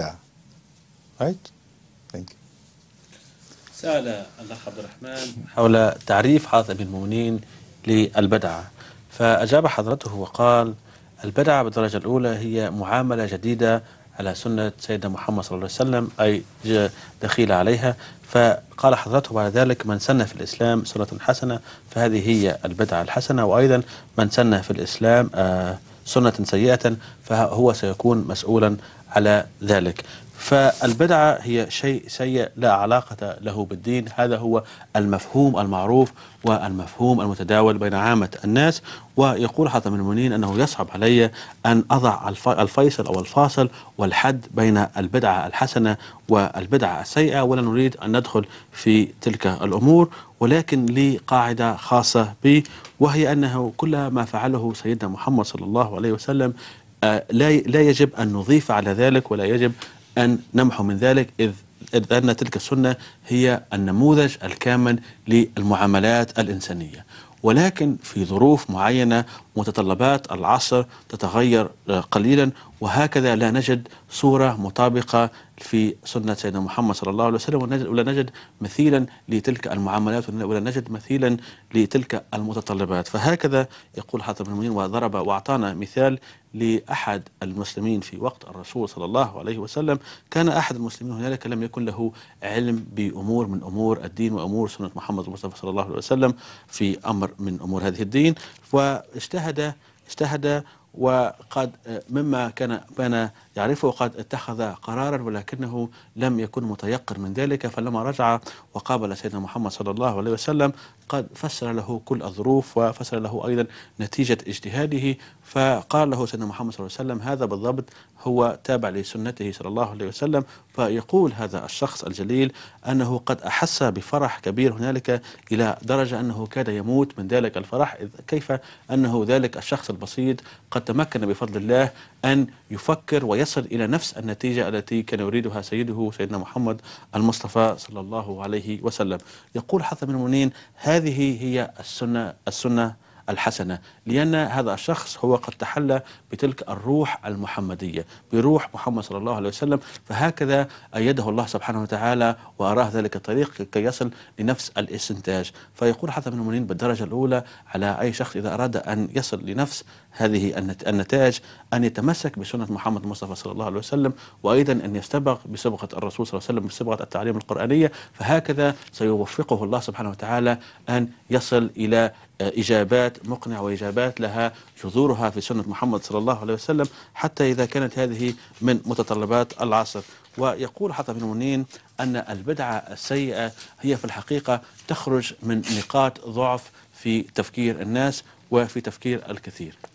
Yeah. Right? Thank you. سأل الأخ عبد الرحمن حول تعريف حافظ بن المؤمنين للبدعة فأجاب حضرته وقال البدعة بالدرجة الأولى هي معاملة جديدة على سنة سيدنا محمد صلى الله عليه وسلم أي دخيل عليها فقال حضرته بعد ذلك من سن في الإسلام سنة حسنة فهذه هي البدعة الحسنة وأيضا من سن في الإسلام آه، سنة سيئة فهو سيكون مسؤولا على ذلك فالبدعة هي شيء سيء لا علاقة له بالدين هذا هو المفهوم المعروف والمفهوم المتداول بين عامة الناس ويقول حاتم المنين أنه يصعب علي أن أضع الفيصل أو الفاصل والحد بين البدعة الحسنة والبدعة السيئة ولا نريد أن ندخل في تلك الأمور ولكن لي قاعدة خاصة بي وهي أنه كل ما فعله سيدنا محمد صلى الله عليه وسلم آه، لا لا يجب أن نضيف على ذلك ولا يجب أن نمحو من ذلك إذ أن تلك السنة هي النموذج الكامل للمعاملات الإنسانية ولكن في ظروف معينة متطلبات العصر تتغير آه، قليلا وهكذا لا نجد صورة مطابقة في سنة سيدنا محمد صلى الله عليه وسلم ولا نجد مثيلا لتلك المعاملات ولا نجد مثيلا لتلك المتطلبات فهكذا يقول حاتم بن المؤمنين وضرب وأعطانا مثال لأحد المسلمين في وقت الرسول صلى الله عليه وسلم كان أحد المسلمين هنالك لم يكن له علم بأمور من أمور الدين وأمور سنة محمد المصطفى صلى الله عليه وسلم في أمر من أمور هذه الدين واجتهد اجتهد وقد مما كان بين يعرفه قد اتخذ قرارا ولكنه لم يكن متيقن من ذلك فلما رجع وقابل سيدنا محمد صلى الله عليه وسلم قد فسر له كل الظروف وفسر له أيضا نتيجة اجتهاده فقال له سيدنا محمد صلى الله عليه وسلم هذا بالضبط هو تابع لسنته صلى الله عليه وسلم فيقول هذا الشخص الجليل أنه قد أحس بفرح كبير هنالك إلى درجة أنه كاد يموت من ذلك الفرح إذ كيف أنه ذلك الشخص البسيط قد تمكن بفضل الله أن يفكر ويسر يصل إلى نفس النتيجة التي كان يريدها سيده سيدنا محمد المصطفى صلى الله عليه وسلم يقول حثم المنين هذه هي السنة السنة الحسنة لأن هذا الشخص هو قد تحلى بتلك الروح المحمدية بروح محمد صلى الله عليه وسلم فهكذا أيده الله سبحانه وتعالى وأراه ذلك الطريق كي يصل لنفس الاستنتاج فيقول حتى من المؤمنين بالدرجة الأولى على أي شخص إذا أراد أن يصل لنفس هذه النتائج أن يتمسك بسنة محمد المصطفى صلى الله عليه وسلم وأيضا أن يستبق بصبغة الرسول صلى الله عليه وسلم بصبغة التعليم القرآنية فهكذا سيوفقه الله سبحانه وتعالى أن يصل إلى إجابات مقنعة وإجابات لها جذورها في سنة محمد صلى الله عليه وسلم حتى إذا كانت هذه من متطلبات العصر ويقول حتى بن منين أن البدعة السيئة هي في الحقيقة تخرج من نقاط ضعف في تفكير الناس وفي تفكير الكثير